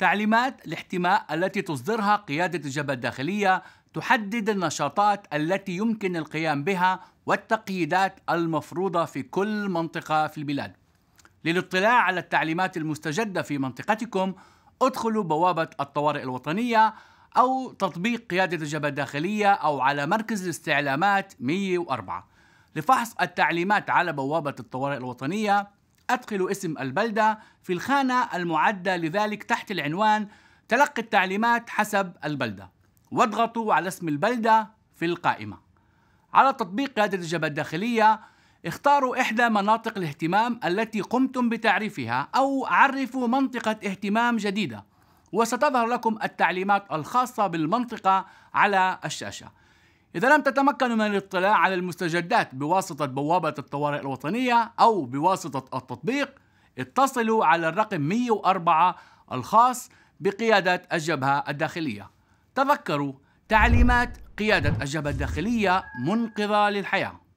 تعليمات الاحتماء التي تصدرها قيادة الجبهة الداخلية تحدد النشاطات التي يمكن القيام بها والتقييدات المفروضة في كل منطقة في البلاد. للاطلاع على التعليمات المستجدة في منطقتكم ادخلوا بوابة الطوارئ الوطنية أو تطبيق قيادة الجبهة الداخلية أو على مركز الاستعلامات 104 لفحص التعليمات على بوابة الطوارئ الوطنية أدخل اسم البلدة في الخانة المعدة لذلك تحت العنوان تلقي التعليمات حسب البلدة واضغطوا على اسم البلدة في القائمة على تطبيق قيادة الجبهة الداخلية اختاروا إحدى مناطق الاهتمام التي قمتم بتعريفها أو عرفوا منطقة اهتمام جديدة وستظهر لكم التعليمات الخاصة بالمنطقة على الشاشة إذا لم تتمكنوا من الاطلاع على المستجدات بواسطة بوابة الطوارئ الوطنية أو بواسطة التطبيق اتصلوا على الرقم 104 الخاص بقيادة الجبهة الداخلية تذكروا تعليمات قيادة الجبهة الداخلية منقذة للحياة